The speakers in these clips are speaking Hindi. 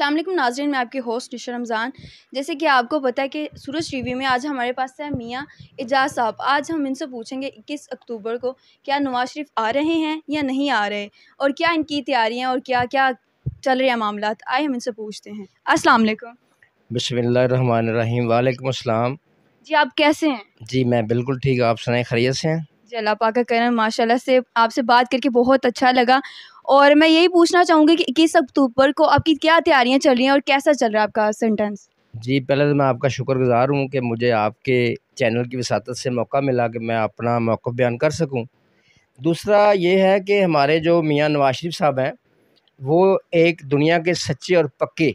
असलम नाजरन मैं आपकी होस्ट निशा रमज़ान जैसे कि आपको पता है कि सूरज टीवी में आज हमारे पास है मियाँ एजाज साहब आज हम इनसे पूछेंगे इक्कीस अक्टूबर को क्या नवाज शरीफ आ रहे हैं या नहीं आ रहे और क्या इनकी तैयारियाँ और क्या क्या चल रहे हैं मामला आए हम इनसे पूछते हैं असल वालेकुम वालेकुम जी आप कैसे हैं जी मैं बिल्कुल ठीक आप सुनाए खरीत से हैं जी अल्लाह पाकर का माशा से आपसे बात करके बहुत अच्छा लगा और मैं यही पूछना चाहूँगी कि इक्कीस अक्टूबर को आपकी क्या तैयारियाँ चल रही हैं और कैसा चल रहा है आपका सेंटेंस जी पहले तो मैं आपका शुक्रगुजार हूँ कि मुझे आपके चैनल की वसात से मौका मिला कि मैं अपना मौक़ बयान कर सकूँ दूसरा ये है कि हमारे जो मियाँ नवाज शरीफ साहब हैं वो एक दुनिया के सच्चे और पक्के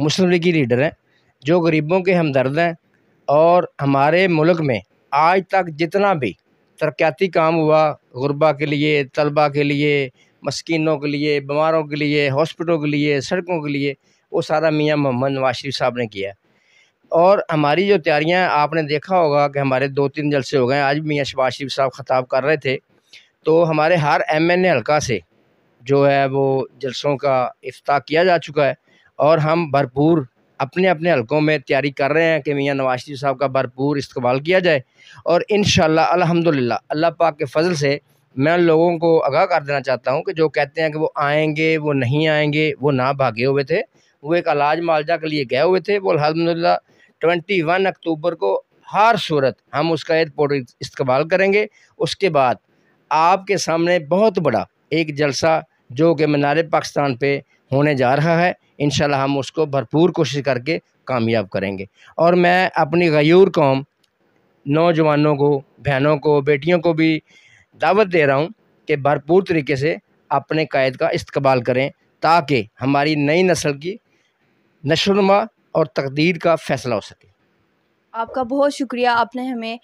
मुस्लिम लीग की लीडर हैं जो गरीबों के हमदर्द हैं और हमारे मुल्क में आज तक जितना भी तरक्याती काम हुआ गुरबा के लिए तलबा के लिए मस्किनों के लिए बीमारों के लिए हॉस्पिटलों के लिए सड़कों के लिए वो सारा मियाँ मोहम्मद नवाज शरीफ साहब ने किया और हमारी जो तैयारियाँ आपने देखा होगा कि हमारे दो तीन जलसे हो गए आज भी मियाँ शबाज शरीफ साहब ख़ताब कर रहे थे तो हमारे हर एम एन ए हल्का से जो है वो जलसों का अफ्ताह किया जा चुका है और हम भरपूर अपने अपने हलकों में तैयारी कर रहे हैं कि मियाँ नवाज शरीफ साहब का भरपूर इस्तेमाल किया जाए और इन शाला अलहमदिल्ला अल्लाह पाक के फजल से मैं उन लोगों को आगाह कर देना चाहता हूँ कि जो कहते हैं कि वो आएंगे वो नहीं आएंगे वो ना भागे हुए थे वो एक अलाज मालजा के लिए गए हुए थे वो अलहमदिल्ला ट्वेंटी वन अक्टूबर को हर सूरत हम उसका एयरपोर्ट इस्तेमाल करेंगे उसके बाद आपके सामने बहुत बड़ा एक जलसा जो कि मीनार पाकिस्तान पर होने जा रहा है इन हम उसको भरपूर कोशिश करके कामयाब करेंगे और मैं अपनी गयूर कौम नौजवानों को बहनों को बेटियों को भी दावत दे रहा हूँ कि भरपूर तरीके से अपने कायद का इस्तबाल करें ताकि हमारी नई नस्ल की नशोनमा और तकदीर का फ़ैसला हो सके आपका बहुत शुक्रिया आपने हमें